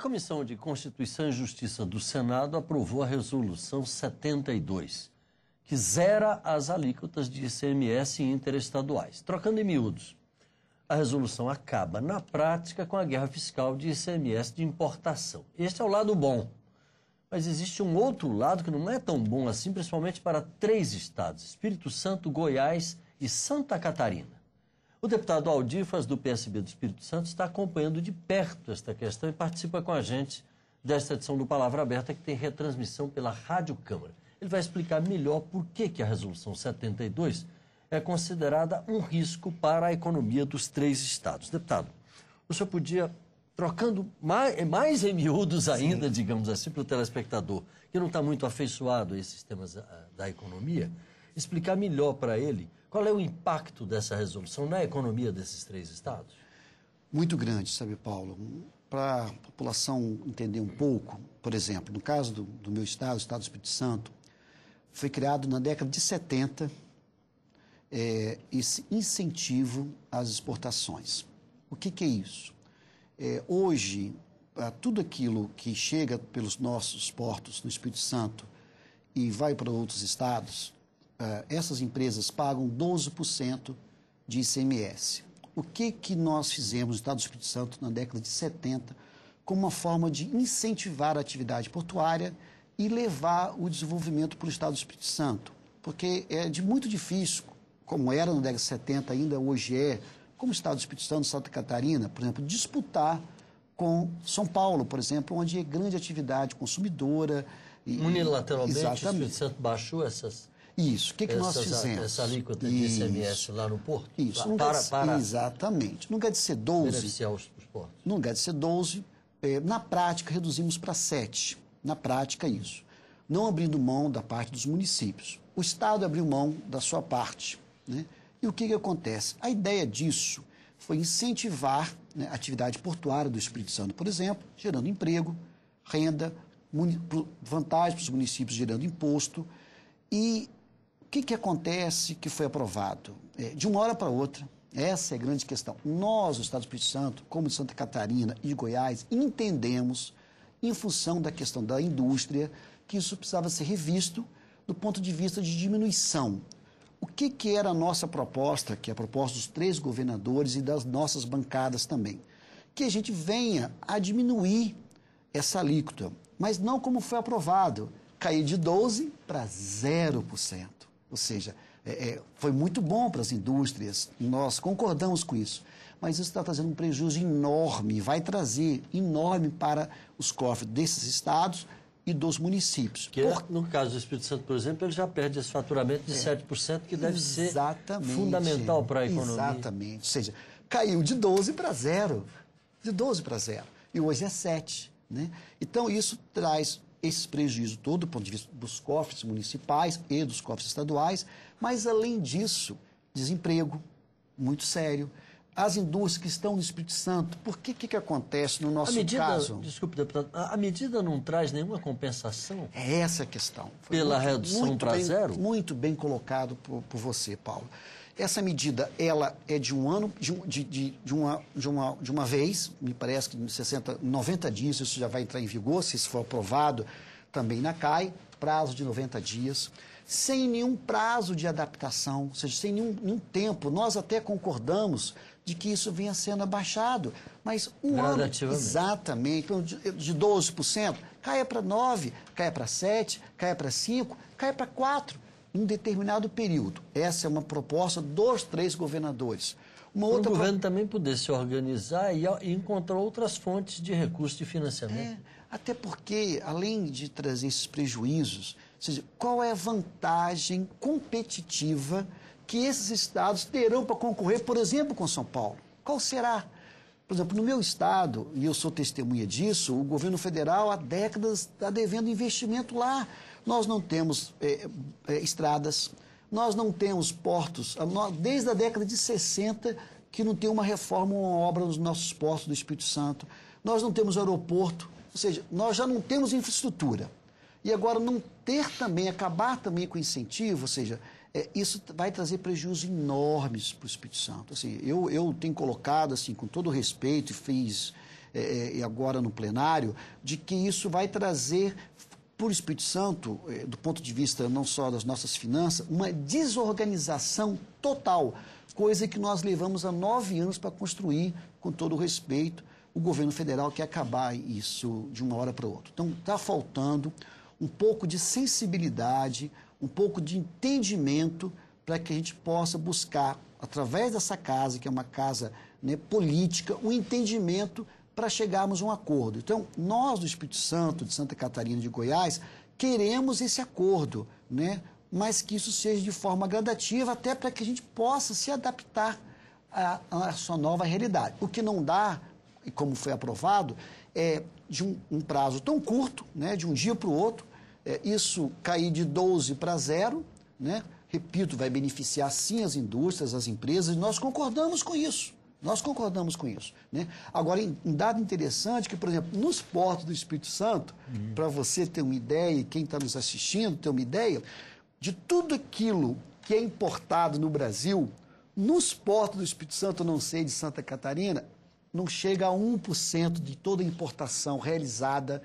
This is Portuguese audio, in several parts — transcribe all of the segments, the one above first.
A Comissão de Constituição e Justiça do Senado aprovou a Resolução 72, que zera as alíquotas de ICMS interestaduais. Trocando em miúdos, a resolução acaba, na prática, com a guerra fiscal de ICMS de importação. Este é o lado bom. Mas existe um outro lado que não é tão bom assim, principalmente para três estados: Espírito Santo, Goiás e Santa Catarina. O deputado Aldifas, do PSB do Espírito Santo, está acompanhando de perto esta questão e participa com a gente desta edição do Palavra Aberta, que tem retransmissão pela Rádio Câmara. Ele vai explicar melhor por que, que a Resolução 72 é considerada um risco para a economia dos três estados. Deputado, o senhor podia, trocando mais, é mais em miúdos ainda, Sim. digamos assim, para o telespectador, que não está muito afeiçoado a esses temas ah, da economia, explicar melhor para ele qual é o impacto dessa resolução na economia desses três estados? Muito grande, sabe, Paulo? Para a população entender um pouco, por exemplo, no caso do, do meu estado, o estado do Espírito Santo, foi criado na década de 70 é, esse incentivo às exportações. O que, que é isso? É, hoje, tudo aquilo que chega pelos nossos portos no Espírito Santo e vai para outros estados, ah, essas empresas pagam 12% de ICMS. O que, que nós fizemos no Estado do Espírito Santo na década de 70 como uma forma de incentivar a atividade portuária e levar o desenvolvimento para o Estado do Espírito Santo? Porque é de muito difícil, como era na década de 70, ainda hoje é, como o Estado do Espírito Santo, Santa Catarina, por exemplo, disputar com São Paulo, por exemplo, onde é grande atividade consumidora. E, Unilateralmente, exatamente. o Espírito Santo baixou essas isso. O que, que nós fizemos? Essa alíquota de ICMS lá no porto? Isso. para, para, Exatamente. Não quer dizer 12. Beneficiar os, os portos. Não quer dizer 12. É, na prática, reduzimos para 7. Na prática, isso. Não abrindo mão da parte dos municípios. O Estado abriu mão da sua parte. Né? E o que, que acontece? A ideia disso foi incentivar né, a atividade portuária do Espírito Santo, por exemplo, gerando emprego, renda, vantagem para os municípios gerando imposto. E que, que acontece que foi aprovado? É, de uma hora para outra, essa é a grande questão. Nós, o Estado do Espírito Santo, como de Santa Catarina e de Goiás, entendemos, em função da questão da indústria, que isso precisava ser revisto do ponto de vista de diminuição. O que, que era a nossa proposta, que é a proposta dos três governadores e das nossas bancadas também? Que a gente venha a diminuir essa alíquota, mas não como foi aprovado, cair de 12% para 0%. Ou seja, é, é, foi muito bom para as indústrias, nós concordamos com isso. Mas isso está trazendo um prejuízo enorme, vai trazer enorme para os cofres desses estados e dos municípios. porque é, por... no caso do Espírito Santo, por exemplo, ele já perde esse faturamento de é, 7%, que deve ser fundamental para a economia. Exatamente. Ou seja, caiu de 12 para zero. De 12 para zero. E hoje é 7. Né? Então, isso traz esse prejuízo todo do ponto de vista dos cofres municipais e dos cofres estaduais, mas além disso, desemprego muito sério. As indústrias que estão no Espírito Santo, por que que, que acontece no nosso a medida, caso? Desculpe, deputado, a, a medida não traz nenhuma compensação? É essa a questão. Foi pela muito, redução para zero? Muito bem colocado por, por você, Paulo. Essa medida, ela é de um ano, de, de, de, de, uma, de, uma, de uma vez, me parece que 60, 90 dias isso já vai entrar em vigor, se isso for aprovado também na CAI, prazo de 90 dias, sem nenhum prazo de adaptação, ou seja, sem nenhum, nenhum tempo. Nós até concordamos de que isso venha sendo abaixado, mas um ano, exatamente, então, de 12%, caia para 9%, caia para 7%, caia para 5%, caia para 4% em determinado período. Essa é uma proposta dos três governadores. Uma o outra... governo também pudesse se organizar e encontrar outras fontes de recursos de financiamento. É, até porque, além de trazer esses prejuízos, seja, qual é a vantagem competitiva que esses estados terão para concorrer, por exemplo, com São Paulo? Qual será? Por exemplo, no meu estado, e eu sou testemunha disso, o governo federal há décadas está devendo investimento lá. Nós não temos é, é, estradas, nós não temos portos. Desde a década de 60 que não tem uma reforma, uma obra nos nossos portos do Espírito Santo. Nós não temos aeroporto, ou seja, nós já não temos infraestrutura. E agora não ter também, acabar também com incentivo, ou seja, é, isso vai trazer prejuízos enormes para o Espírito Santo. Assim, eu, eu tenho colocado, assim, com todo respeito, e fiz é, agora no plenário, de que isso vai trazer por Espírito Santo, eh, do ponto de vista não só das nossas finanças, uma desorganização total, coisa que nós levamos há nove anos para construir, com todo o respeito, o governo federal quer acabar isso de uma hora para outra. Então, está faltando um pouco de sensibilidade, um pouco de entendimento para que a gente possa buscar, através dessa casa, que é uma casa né, política, um entendimento para chegarmos a um acordo. Então, nós do Espírito Santo, de Santa Catarina de Goiás, queremos esse acordo, né? mas que isso seja de forma gradativa, até para que a gente possa se adaptar à, à sua nova realidade. O que não dá, e como foi aprovado, é de um, um prazo tão curto, né? de um dia para o outro, é, isso cair de 12 para zero, né? repito, vai beneficiar sim as indústrias, as empresas, e nós concordamos com isso. Nós concordamos com isso. Né? Agora, um dado interessante que, por exemplo, nos portos do Espírito Santo, uhum. para você ter uma ideia, e quem está nos assistindo ter uma ideia, de tudo aquilo que é importado no Brasil, nos portos do Espírito Santo, não sei, de Santa Catarina, não chega a 1% de toda a importação realizada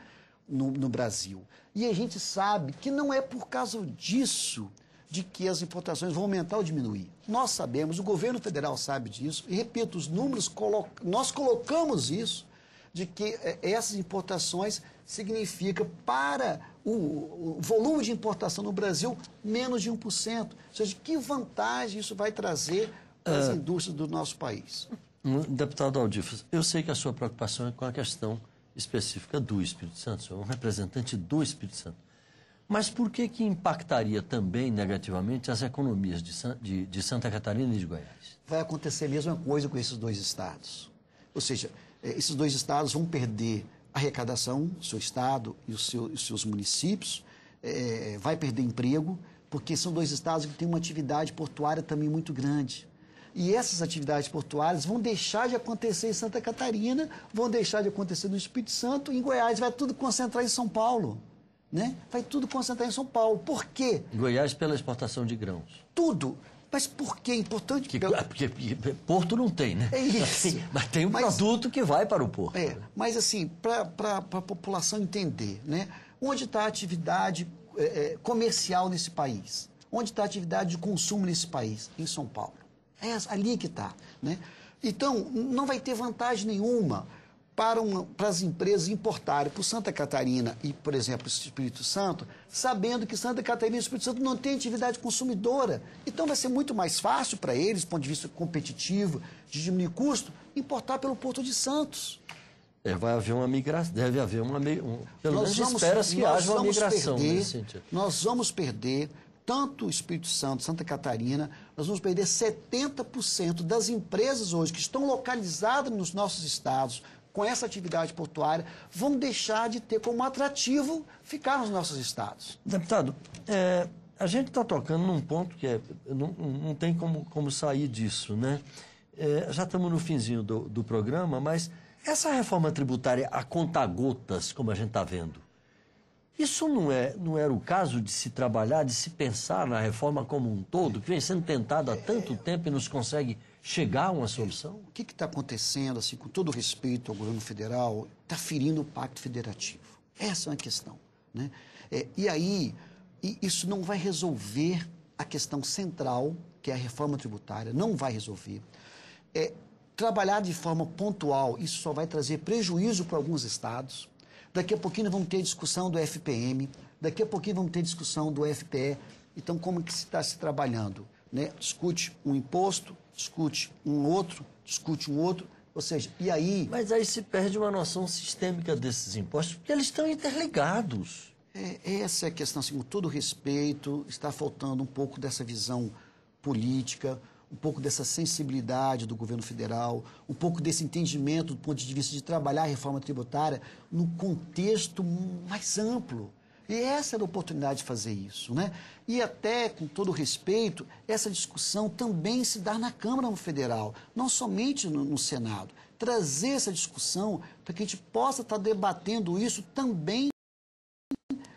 no, no Brasil. E a gente sabe que não é por causa disso de que as importações vão aumentar ou diminuir. Nós sabemos, o governo federal sabe disso, e repito, os números, colo nós colocamos isso, de que é, essas importações significa para o, o volume de importação no Brasil menos de 1%. Ou seja, que vantagem isso vai trazer para as uh, indústrias do nosso país? Hum, deputado Aldifas, eu sei que a sua preocupação é com a questão específica do Espírito Santo, o senhor é um representante do Espírito Santo. Mas por que, que impactaria também negativamente as economias de, de, de Santa Catarina e de Goiás? Vai acontecer a mesma coisa com esses dois estados. Ou seja, eh, esses dois estados vão perder arrecadação, seu estado e os, seu, seus municípios, é, vai perder emprego, porque são dois estados que têm uma atividade portuária também muito grande. E essas atividades portuárias vão deixar de acontecer em Santa Catarina, vão deixar de acontecer no Espírito Santo, e em Goiás vai tudo concentrar em São Paulo né? Vai tudo concentrar em São Paulo. Por quê? Goiás pela exportação de grãos. Tudo. Mas por que é importante? Que, porque, porto não tem, né? É isso. Mas tem um mas, produto que vai para o porto. É, mas assim, para a população entender, né? Onde está a atividade é, é, comercial nesse país? Onde está a atividade de consumo nesse país? Em São Paulo. É ali que está, né? Então, não vai ter vantagem nenhuma para, uma, para as empresas importarem para Santa Catarina e, por exemplo, Espírito Santo, sabendo que Santa Catarina e Espírito Santo não têm atividade consumidora. Então vai ser muito mais fácil para eles, do ponto de vista competitivo, de diminuir custo, importar pelo Porto de Santos. É, vai haver uma migração, deve haver uma um, pelo nós menos espera-se que haja uma migração perder, nesse sentido. Nós vamos perder tanto o Espírito Santo, Santa Catarina, nós vamos perder 70% das empresas hoje que estão localizadas nos nossos estados, com essa atividade portuária vão deixar de ter como atrativo ficar nos nossos estados. Deputado, é, a gente está tocando num ponto que é, não, não tem como, como sair disso, né? É, já estamos no finzinho do, do programa, mas essa reforma tributária a conta-gotas, como a gente está vendo, isso não, é, não era o caso de se trabalhar, de se pensar na reforma como um todo, que vem sendo tentada há tanto tempo e nos consegue chegar a uma solução? O que está acontecendo, assim, com todo respeito ao governo federal, está ferindo o pacto federativo. Essa é uma questão. Né? É, e aí, isso não vai resolver a questão central, que é a reforma tributária, não vai resolver. É, trabalhar de forma pontual, isso só vai trazer prejuízo para alguns estados, Daqui a pouquinho vamos ter discussão do FPM, daqui a pouquinho vamos ter discussão do FPE. Então, como é que está se trabalhando? Né? Discute um imposto, discute um outro, discute um outro, ou seja, e aí. Mas aí se perde uma noção sistêmica desses impostos, porque eles estão interligados. É, essa é a questão, assim, com todo respeito, está faltando um pouco dessa visão política um pouco dessa sensibilidade do governo federal, um pouco desse entendimento do ponto de vista de trabalhar a reforma tributária no contexto mais amplo. E essa era a oportunidade de fazer isso, né? E até, com todo respeito, essa discussão também se dar na Câmara Federal, não somente no, no Senado. Trazer essa discussão para que a gente possa estar tá debatendo isso também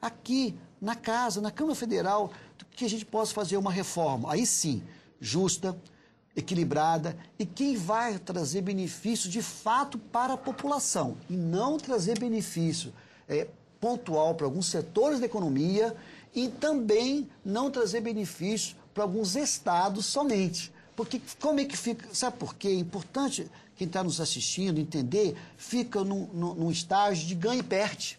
aqui, na Casa, na Câmara Federal, que a gente possa fazer uma reforma. Aí sim, justa, equilibrada e que vai trazer benefício de fato para a população e não trazer benefício é, pontual para alguns setores da economia e também não trazer benefício para alguns estados somente. Porque como é que fica? Sabe por quê? É importante quem está nos assistindo entender, fica num, num estágio de ganha e perde.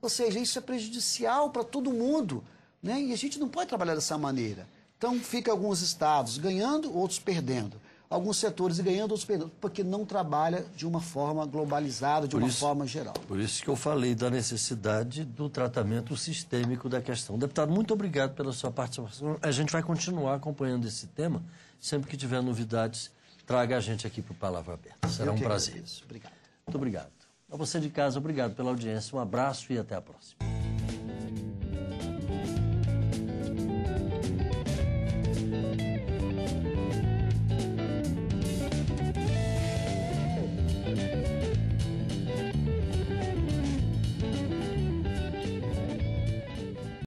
Ou seja, isso é prejudicial para todo mundo. Né? E a gente não pode trabalhar dessa maneira. Então, fica alguns estados ganhando, outros perdendo. Alguns setores ganhando, outros perdendo, porque não trabalha de uma forma globalizada, de por uma isso, forma geral. Por isso que eu falei da necessidade do tratamento sistêmico da questão. Deputado, muito obrigado pela sua participação. A gente vai continuar acompanhando esse tema. Sempre que tiver novidades, traga a gente aqui para o Palavra Aberta. Será um prazer. Obrigado. Muito obrigado. A você de casa, obrigado pela audiência. Um abraço e até a próxima.